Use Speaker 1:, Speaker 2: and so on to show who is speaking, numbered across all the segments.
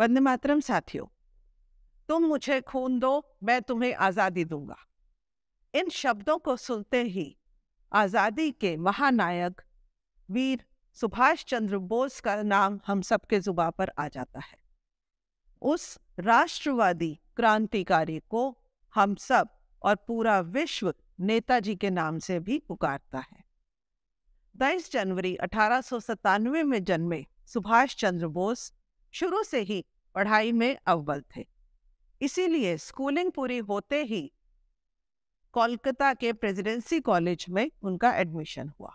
Speaker 1: वंदे मातरम साथियों तुम मुझे खून दो मैं तुम्हें आज़ादी दूंगा इन शब्दों को सुनते ही आज़ादी के महानायक वीर सुभाष चंद्र बोस का नाम हम सबके जुबा पर आ जाता है उस राष्ट्रवादी क्रांतिकारी को हम सब और पूरा विश्व नेताजी के नाम से भी पुकारता है 10 जनवरी अठारह में जन्मे सुभाष चंद्र बोस शुरू से ही पढ़ाई में अव्वल थे इसीलिए स्कूलिंग पूरी होते ही कोलकाता के प्रेसिडेंसी कॉलेज में उनका एडमिशन हुआ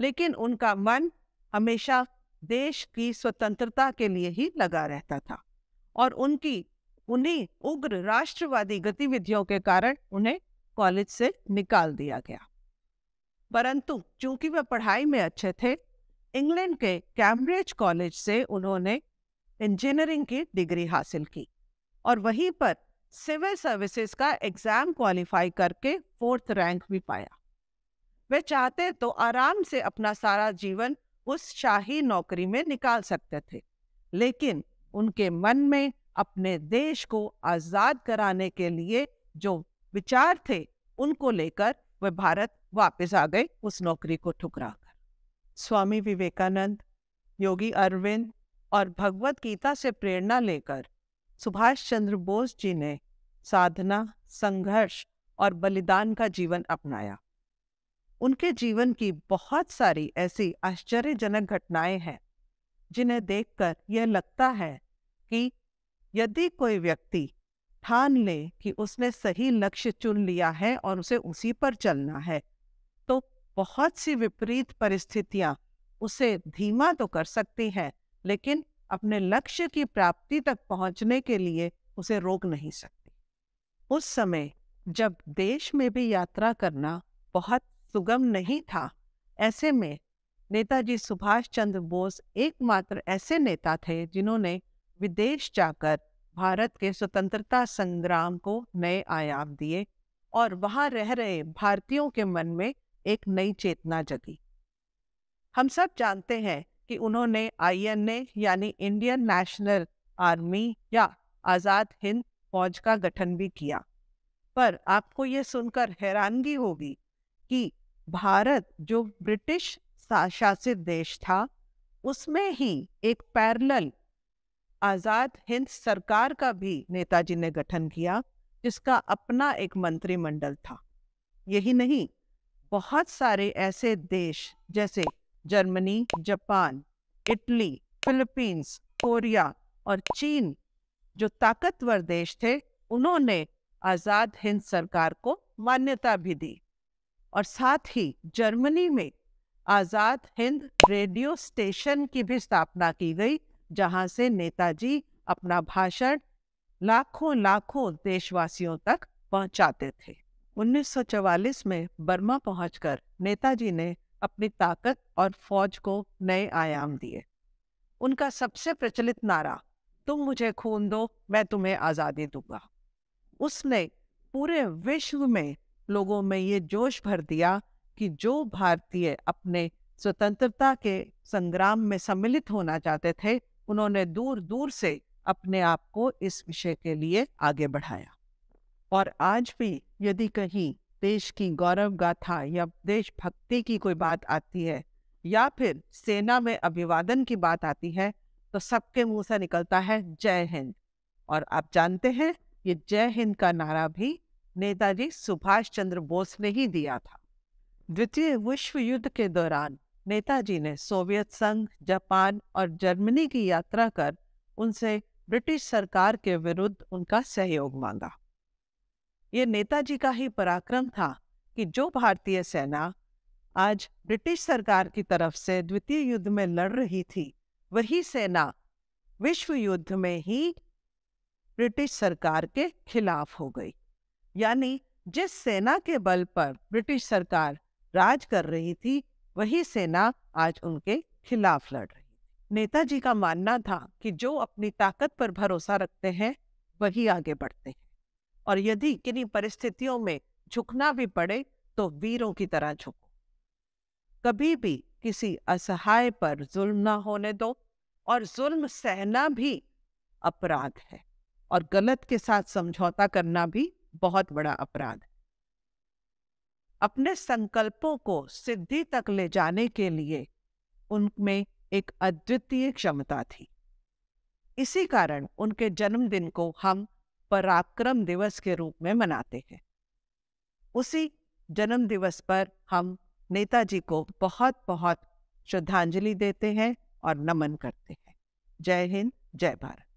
Speaker 1: लेकिन उनका मन हमेशा देश की स्वतंत्रता के लिए ही लगा रहता था और उनकी उन्हीं उग्र राष्ट्रवादी गतिविधियों के कारण उन्हें कॉलेज से निकाल दिया गया परंतु चूंकि वह पढ़ाई में अच्छे थे इंग्लैंड के कैम्ब्रिज कॉलेज से उन्होंने इंजीनियरिंग की डिग्री हासिल की और वहीं पर सिविल सर्विसेज का एग्ज़ाम क्वालिफाई करके फोर्थ रैंक भी पाया वे चाहते तो आराम से अपना सारा जीवन उस शाही नौकरी में निकाल सकते थे लेकिन उनके मन में अपने देश को आज़ाद कराने के लिए जो विचार थे उनको लेकर वे भारत वापस आ गए उस नौकरी को ठुकरा कर स्वामी विवेकानंद योगी अरविंद और भगवत गीता से प्रेरणा लेकर सुभाष चंद्र बोस जी ने साधना संघर्ष और बलिदान का जीवन अपनाया उनके जीवन की बहुत सारी ऐसी आश्चर्यजनक घटनाएं हैं जिन्हें देखकर यह लगता है कि यदि कोई व्यक्ति ठान ले कि उसने सही लक्ष्य चुन लिया है और उसे उसी पर चलना है तो बहुत सी विपरीत परिस्थितियां उसे धीमा तो कर सकती हैं लेकिन अपने लक्ष्य की प्राप्ति तक पहुंचने के लिए उसे रोक नहीं सकती उस समय जब देश में भी यात्रा करना बहुत सुगम नहीं था ऐसे में नेताजी सुभाष चंद्र बोस एकमात्र ऐसे नेता थे जिन्होंने विदेश जाकर भारत के स्वतंत्रता संग्राम को नए आयाम दिए और वहां रह रहे भारतीयों के मन में एक नई चेतना जगी हम सब जानते हैं कि उन्होंने आईएनए यानी इंडियन नेशनल आर्मी या आज़ाद हिंद फौज का गठन भी किया पर आपको ये सुनकर हैरानगी होगी कि भारत जो ब्रिटिश शासित देश था उसमें ही एक पैरल आज़ाद हिंद सरकार का भी नेताजी ने गठन किया जिसका अपना एक मंत्रिमंडल था यही नहीं बहुत सारे ऐसे देश जैसे Germany Japan Italy Philippines Korea और चीन जो ताकतवर देश थे उन्होंने आज़ाद हिंद सरकार को मान्यता भी दी और साथ ही जर्मनी में आज़ाद हिंद रेडियो स्टेशन की भी स्थापना की गई जहां से नेताजी अपना भाषण लाखों लाखों देशवासियों तक पहुंचाते थे 1944 में बर्मा पहुंचकर नेताजी ने अपनी ताकत और फौज को नए आयाम हम्म। दिए उनका सबसे प्रचलित नारा तुम मुझे खून दो मैं तुम्हें आज़ादी दूंगा उसने पूरे विश्व में लोगों में ये जोश भर दिया कि जो भारतीय अपने स्वतंत्रता के संग्राम में सम्मिलित होना चाहते थे उन्होंने दूर दूर से अपने आप को इस विषय के लिए आगे बढ़ाया और आज भी यदि कहीं देश की गौरव गाथा या देशभक्ति की कोई बात आती है या फिर सेना में अभिवादन की बात आती है तो सबके मुंह से निकलता है जय हिंद और आप जानते हैं ये जय हिंद का नारा भी नेताजी सुभाष चंद्र बोस ने ही दिया था द्वितीय विश्व युद्ध के दौरान नेताजी ने सोवियत संघ जापान और जर्मनी की यात्रा कर उनसे ब्रिटिश सरकार के विरुद्ध उनका सहयोग मांगा ये नेताजी का ही पराक्रम था कि जो भारतीय सेना आज ब्रिटिश सरकार की तरफ से द्वितीय युद्ध में लड़ रही थी वही सेना विश्व युद्ध में ही ब्रिटिश सरकार के खिलाफ हो गई यानी जिस सेना के बल पर ब्रिटिश सरकार राज कर रही थी वही सेना आज उनके खिलाफ लड़ रही नेताजी का मानना था कि जो अपनी ताकत पर भरोसा रखते हैं वही आगे बढ़ते हैं और यदि किन्हीं परिस्थितियों में झुकना भी पड़े तो वीरों की तरह झुको कभी भी किसी असहाय पर जुल्म ना होने दो और जुल्म सहना भी अपराध है और गलत के साथ समझौता करना भी बहुत बड़ा अपराध है अपने संकल्पों को सिद्धि तक ले जाने के लिए उनमें एक अद्वितीय क्षमता थी इसी कारण उनके जन्मदिन को हम पराक्रम दिवस के रूप में मनाते हैं उसी जन्म दिवस पर हम नेताजी को बहुत बहुत श्रद्धांजलि देते हैं और नमन करते हैं जय हिंद जय भारत